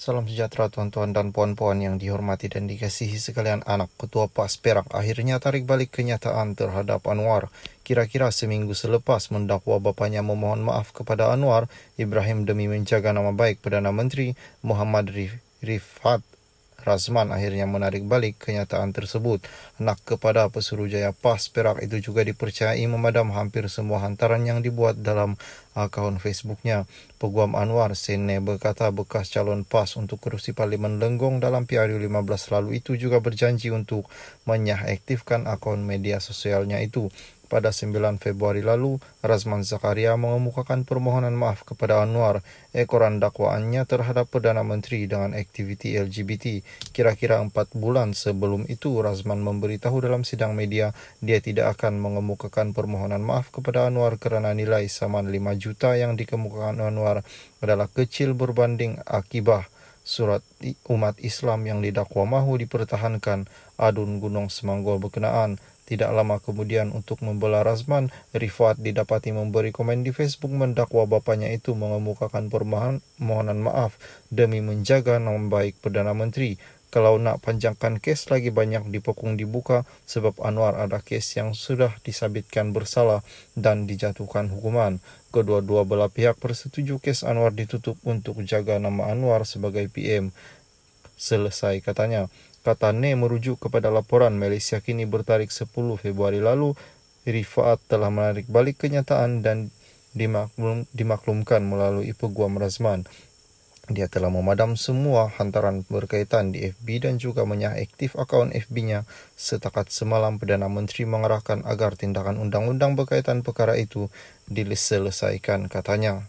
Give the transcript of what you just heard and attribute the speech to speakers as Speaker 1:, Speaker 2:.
Speaker 1: Salam sejahtera tuan-tuan dan puan-puan yang dihormati dan dikasihi sekalian anak ketua PAS Perak akhirnya tarik balik kenyataan terhadap Anwar. Kira-kira seminggu selepas mendakwa bapanya memohon maaf kepada Anwar, Ibrahim demi menjaga nama baik Perdana Menteri Muhammad Rifat Razman akhirnya menarik balik kenyataan tersebut. Nak kepada pesuruh Jaya Pas, Perak itu juga dipercayai memadam hampir semua hantaran yang dibuat dalam akaun Facebooknya. Peguam Anwar Sene berkata bekas calon PAS untuk kerusi Parlimen Lenggong dalam PRU 15 lalu itu juga berjanji untuk menyahaktifkan akun media sosialnya itu. Pada 9 Februari lalu, Razman Zakaria mengemukakan permohonan maaf kepada Anwar ekoran dakwaannya terhadap Perdana Menteri dengan aktiviti LGBT. Kira-kira 4 bulan sebelum itu, Razman memberitahu dalam sidang media dia tidak akan mengemukakan permohonan maaf kepada Anwar kerana nilai saman 5 juta yang dikemukakan Anwar adalah kecil berbanding akibah surat umat Islam yang didakwa mahu dipertahankan adun gunung semanggol berkenaan tidak lama kemudian untuk membela Razman, Rifat didapati memberi komen di Facebook mendakwa bapaknya itu mengemukakan permohonan maaf demi menjaga nama baik Perdana Menteri. Kalau nak panjangkan kes lagi banyak dipokong dibuka sebab Anwar ada kes yang sudah disabitkan bersalah dan dijatuhkan hukuman. Kedua-dua belah pihak persetuju kes Anwar ditutup untuk jaga nama Anwar sebagai PM. Selesai katanya. Kata Ne merujuk kepada laporan Malaysia kini bertarik 10 Februari lalu, Rifaat telah menarik balik kenyataan dan dimaklum, dimaklumkan melalui peguam Razman. Dia telah memadam semua hantaran berkaitan di FB dan juga menyah aktif akaun FB-nya. Setakat semalam, Perdana Menteri mengarahkan agar tindakan undang-undang berkaitan perkara itu diselesaikan, katanya.